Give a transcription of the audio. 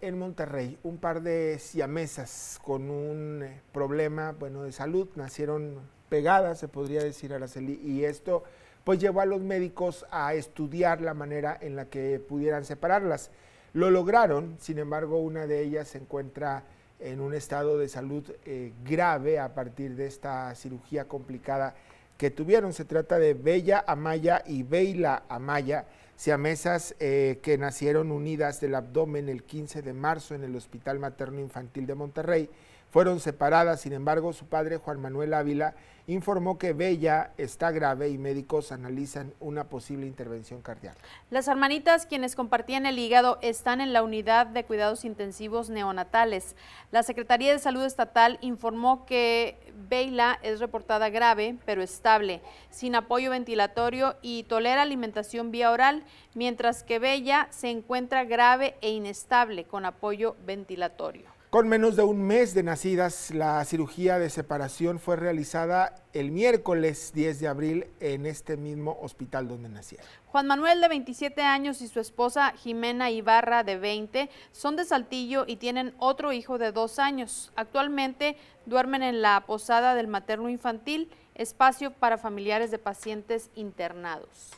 en Monterrey. Un par de siamesas con un eh, problema bueno, de salud nacieron pegadas, se podría decir, Araceli, y esto pues llevó a los médicos a estudiar la manera en la que pudieran separarlas. Lo lograron, sin embargo, una de ellas se encuentra en un estado de salud eh, grave a partir de esta cirugía complicada que tuvieron. Se trata de Bella Amaya y Beila Amaya siamesas eh, que nacieron unidas del abdomen el 15 de marzo en el Hospital Materno Infantil de Monterrey fueron separadas. Sin embargo, su padre, Juan Manuel Ávila, informó que Bella está grave y médicos analizan una posible intervención cardíaca. Las hermanitas, quienes compartían el hígado, están en la unidad de cuidados intensivos neonatales. La Secretaría de Salud Estatal informó que Bella es reportada grave, pero estable, sin apoyo ventilatorio y tolera alimentación vía oral, mientras que Bella se encuentra grave e inestable con apoyo ventilatorio. Con menos de un mes de nacidas, la cirugía de separación fue realizada el miércoles 10 de abril en este mismo hospital donde nacieron. Juan Manuel de 27 años y su esposa Jimena Ibarra de 20 son de Saltillo y tienen otro hijo de dos años. Actualmente duermen en la posada del materno infantil, espacio para familiares de pacientes internados.